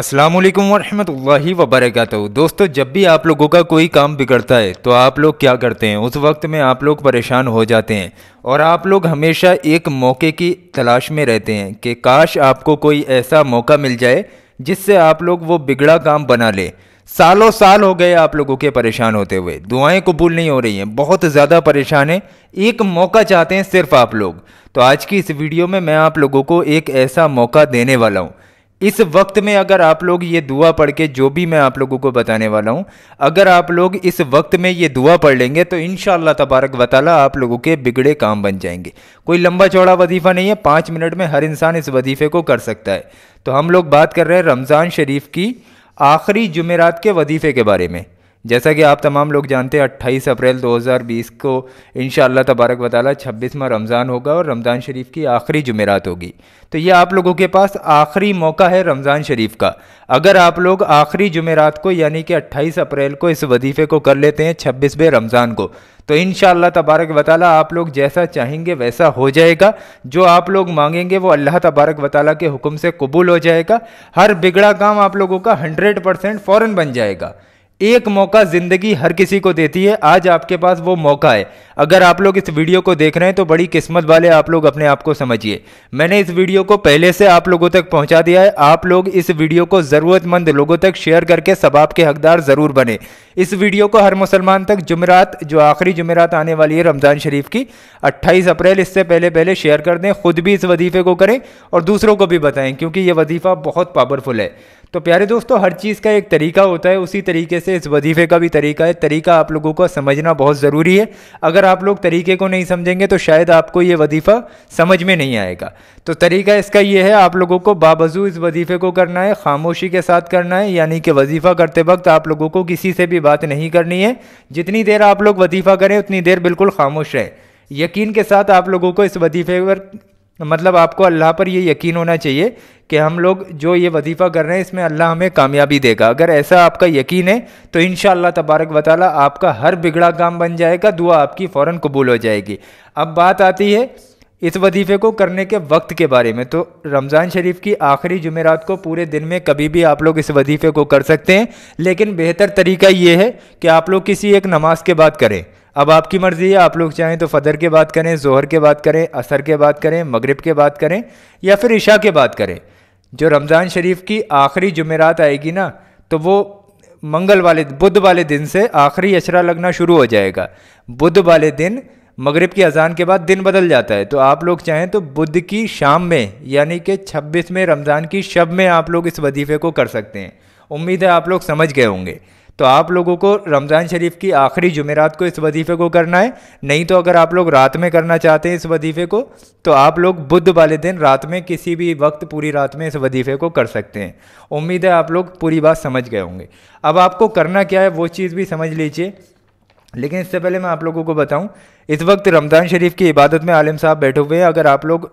असलम वरहमल वबरक दोस्तों जब भी आप लोगों का कोई काम बिगड़ता है तो आप लोग क्या करते हैं उस वक्त में आप लोग परेशान हो जाते हैं और आप लोग हमेशा एक मौके की तलाश में रहते हैं कि काश आपको कोई ऐसा मौका मिल जाए जिससे आप लोग वो बिगड़ा काम बना ले सालों साल हो गए आप लोगों के परेशान होते हुए दुआएं कबूल नहीं हो रही हैं बहुत ज़्यादा परेशान हैं एक मौका चाहते हैं सिर्फ आप लोग तो आज की इस वीडियो में मैं आप लोगों को एक ऐसा मौका देने वाला हूँ इस वक्त में अगर आप लोग ये दुआ पढ़ के जो भी मैं आप लोगों को बताने वाला हूँ अगर आप लोग इस वक्त में ये दुआ पढ़ लेंगे तो इन तबारक वाली आप लोगों के बिगड़े काम बन जाएंगे कोई लंबा चौड़ा वजीफ़ा नहीं है पाँच मिनट में हर इंसान इस वजीफ़े को कर सकता है तो हम लोग बात कर रहे हैं रमज़ान शरीफ की आखिरी जुमेरात के वजीफ़े के बारे में जैसा कि आप तमाम लोग जानते हैं 28 अप्रैल 2020 को इन तबारक वाली छब्बीसवा रमज़ान होगा और रमज़ान शरीफ की आखिरी जुमेरात होगी तो ये आप लोगों के पास आखिरी मौका है रमज़ान शरीफ का अगर आप लोग आखिरी जुमेरात को यानी कि 28 अप्रैल को इस वजीफ़े को कर लेते हैं छब्बीसवें रमज़ान को तो इन तबारक वाली आप लोग जैसा चाहेंगे वैसा हो जाएगा जो आप लोग मांगेंगे वो अल्लाह तबारक वाली के हुक्म से कबूल हो जाएगा हर बिगड़ा काम आप लोगों का हंड्रेड परसेंट बन जाएगा एक मौका ज़िंदगी हर किसी को देती है आज आपके पास वो मौका है अगर आप लोग इस वीडियो को देख रहे हैं तो बड़ी किस्मत वाले आप लोग अपने आप को समझिए मैंने इस वीडियो को पहले से आप लोगों तक पहुंचा दिया है आप लोग इस वीडियो को ज़रूरतमंद लोगों तक शेयर करके सबाब के हकदार ज़रूर बने इस वीडियो को हर मुसलमान तक जुमेरात जो आखिरी जुमेरात आने वाली है रमज़ान शरीफ की अट्ठाईस अप्रैल इससे पहले पहले शेयर कर दें खुद भी इस वजीफे को करें और दूसरों को भी बताएं क्योंकि यह वजीफ़ा बहुत पावरफुल है तो प्यारे दोस्तों हर चीज़ का एक तरीका होता है उसी तरीके से इस वजीफे का भी तरीका है तरीका आप लोगों को समझना बहुत ज़रूरी है अगर आप लोग तरीके को नहीं समझेंगे तो शायद आपको ये वजीफ़ा समझ में नहीं आएगा तो तरीका इसका ये है आप लोगों को बावजू इस वजीफ़े को करना है खामोशी के साथ करना है यानी कि वजीफ़ा करते वक्त आप लोगों को किसी से भी बात नहीं करनी है जितनी देर आप लोग वजीफ़ा करें उतनी देर बिल्कुल खामोश रहें यकीन के साथ आप लोगों को इस वजीफे पर मतलब आपको अल्लाह पर ये यकीन होना चाहिए कि हम लोग जो ये वजीफ़ा कर रहे हैं इसमें अल्लाह हमें कामयाबी देगा अगर ऐसा आपका यकीन है तो इन तबारक वाली आपका हर बिगड़ा काम बन जाएगा दुआ आपकी फ़ौर कबूल हो जाएगी अब बात आती है इस वजीफ़े को करने के वक्त के बारे में तो रमज़ान शरीफ की आखिरी जुमेरात को पूरे दिन में कभी भी आप लोग इस वजीफ़े को कर सकते हैं लेकिन बेहतर तरीका ये है कि आप लोग किसी एक नमाज के बाद करें अब आपकी मर्ज़ी है आप लोग चाहें तो फ़दर के बात करें जोहर के बात करें असर के बात करें मगरब के बात करें या फिर इशा के बात करें जो रमज़ान शरीफ की आखिरी जुमेरात आएगी ना तो वो मंगल वाले बुध वाले दिन से आखिरी अशरा लगना शुरू हो जाएगा बुध वाले दिन मगरिब की अजान के बाद दिन बदल जाता है तो आप लोग चाहें तो बुध की शाम में यानी कि 26 में रमज़ान की शब में आप लोग इस वजीफ़े को कर सकते हैं उम्मीद है आप लोग समझ गए होंगे तो आप लोगों को रमज़ान शरीफ की आखिरी जुमेरात को इस वजीफ़े को करना है नहीं तो अगर आप लोग रात में करना चाहते हैं इस वजीफ़े को तो आप लोग बुध वाले दिन रात में किसी भी वक्त पूरी रात में इस वजीफ़े को कर सकते हैं उम्मीद है आप लोग पूरी बात समझ गए होंगे अब आपको करना क्या है वो चीज़ भी समझ लीजिए लेकिन इससे पहले मैं आप लोगों को बताऊं इस वक्त रमज़ान शरीफ की इबादत में आलिम साहब बैठे हुए हैं अगर आप लोग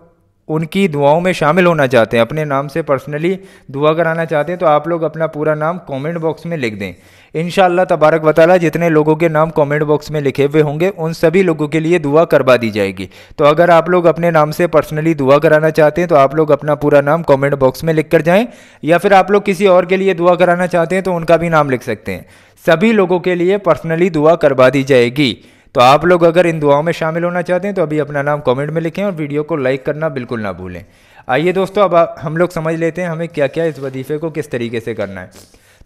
उनकी दुआओं में शामिल होना चाहते हैं अपने नाम से पर्सनली दुआ कराना चाहते हैं तो आप लोग अपना पूरा नाम कमेंट बॉक्स में लिख दें इन तबारक वाली जितने लोगों के नाम कमेंट बॉक्स में लिखे हुए होंगे उन सभी लोगों के लिए दुआ करवा दी जाएगी तो अगर आप लोग अपने नाम से पर्सनली दुआ कराना चाहते हैं तो आप लोग अपना पूरा नाम कॉमेंट बॉक्स में लिख कर जाएँ या फिर आप लोग किसी और के लिए दुआ कराना चाहते हैं तो उनका भी नाम लिख सकते हैं सभी लोगों के लिए पर्सनली दुआ करवा दी जाएगी तो आप लोग अगर इन दुआओं में शामिल होना चाहते हैं तो अभी अपना नाम कमेंट में लिखें और वीडियो को लाइक करना बिल्कुल ना भूलें आइए दोस्तों अब हम लोग समझ लेते हैं हमें क्या क्या इस वजीफे को किस तरीके से करना है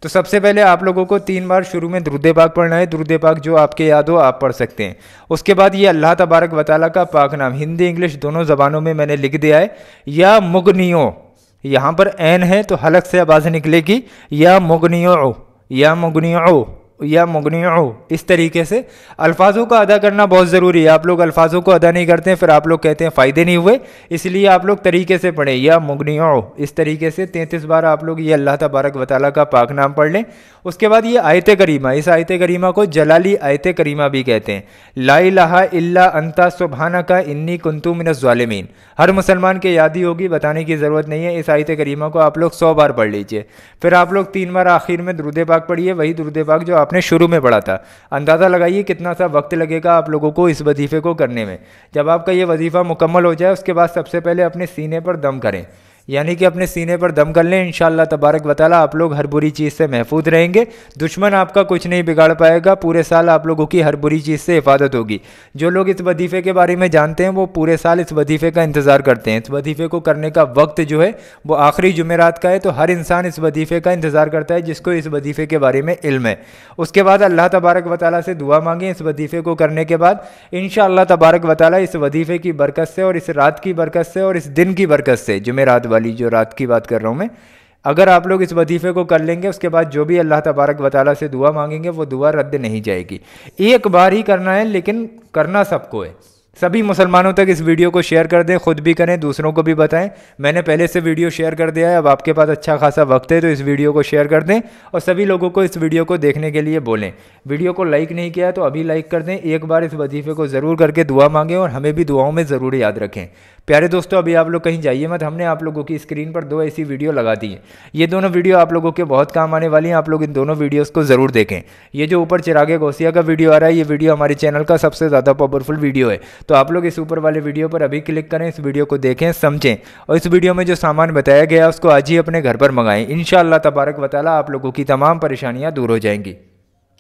तो सबसे पहले आप लोगों को तीन बार शुरू में दुरुद पाक पढ़ना है दुरुद पाक जो आपके याद हो आप पढ़ सकते हैं उसके बाद ये अल्लाह तबारक वाली का पाक नाम हिंदी इंग्लिश दोनों ज़बानों में मैंने लिख दिया है या मुगनियो यहाँ पर एन है तो हलक से आवाज़ निकलेगी या मुगनियो या मुगनियो या मगनियो इस तरीके से अल्फाजों का अदा करना बहुत ज़रूरी है आप लोग अल्फाजों को अदा नहीं करते हैं फिर आप लोग कहते हैं फ़ायदे नहीं हुए इसलिए आप लोग तरीके से पढ़ें या मगनियो इस तरीके से तैंतीस बार आप लोग ये अल्लाह तबारक वाली का पाक नाम पढ़ लें उसके बाद ये आयत करीमा इस आयत करीमा को जलाली आयत करीमा भी कहते हैं लाई लहा अंता सुबहाना का इन्नी कुंतु मिन हर मुसलमान के याद ही होगी बताने की ज़रूरत नहीं है इस आयत करीमा को आप लोग सौ बार पढ़ लीजिए फिर आप लोग तीन बार आखिर में दुरुद पाक पढ़िए वही दुरुद पाक जो आपने शुरू में पढ़ा था अंदाज़ा लगाइए कितना सा वक्त लगेगा आप लोगों को इस वजीफ़े को करने में जब आपका ये वजीफ़ा मुकम्मल हो जाए उसके बाद सबसे पहले अपने सीने पर दम करें यानी कि अपने सीने पर दम कर लें इन तबारक वाली आप लोग हर बुरी चीज़ से महफूज रहेंगे दुश्मन आपका कुछ नहीं बिगाड़ पाएगा पूरे साल आप लोगों की हर बुरी चीज़ से हिफाजत होगी जो लोग इस वजीफ़े के बारे में जानते हैं वो पूरे साल इस वजीफ़े का इंतज़ार करते हैं इस वजीफ़े को करने का वक्त जो है वो आखिरी जुमेरात का है तो हर इंसान इस वजीफ़े का इंतज़ार करता है जिसको इस वजीफ़े के बारे में इल्म है उसके बाद अल्लाह तबारक वाली से दुआ मांगें इस वजीफ़े को करने के बाद इन तबारक वाली इस वजीफ़े की बरकत से और इस रात की बरकत से और इस दिन की बरकत से जुमेरात वाली जो रात की बात कर रहा हूँ मैं अगर आप लोग इस वजीफे को कर लेंगे उसके बाद जो भी अल्लाह तबारक वाली से दुआ मांगेंगे वो दुआ रद्द नहीं जाएगी एक बार ही करना है लेकिन करना सबको है सभी मुसलमानों तक इस वीडियो को शेयर कर दें खुद भी करें दूसरों को भी बताएं मैंने पहले से वीडियो शेयर कर दिया है अब आपके पास अच्छा खासा वक्त है तो इस वीडियो को शेयर कर दें और सभी लोगों को इस वीडियो को देखने के लिए बोलें वीडियो को लाइक नहीं किया तो अभी लाइक कर दें एक बार इस वजीफे को ज़रूर करके दुआ मांगें और हमें भी दुआओं में ज़रूर याद रखें प्यारे दोस्तों अभी आप लोग कहीं जाइए मत हमने आप लोगों की स्क्रीन पर दो ऐसी वीडियो लगा दी है ये दोनों वीडियो आप लोगों के बहुत काम आने वाली हैं आप लोग इन दोनों वीडियोज़ को ज़रूर देखें ये जो ऊपर चिरागे गौसिया का वीडियो आ रहा है ये वीडियो हमारे चैनल का सबसे ज़्यादा पावरफुल वीडियो है तो आप लोग इस ऊपर वाले वीडियो पर अभी क्लिक करें इस वीडियो को देखें समझें और इस वीडियो में जो सामान बताया गया उसको आज ही अपने घर पर मंगाएं इन तबारक वाली आप लोगों की तमाम परेशानियाँ दूर हो जाएंगी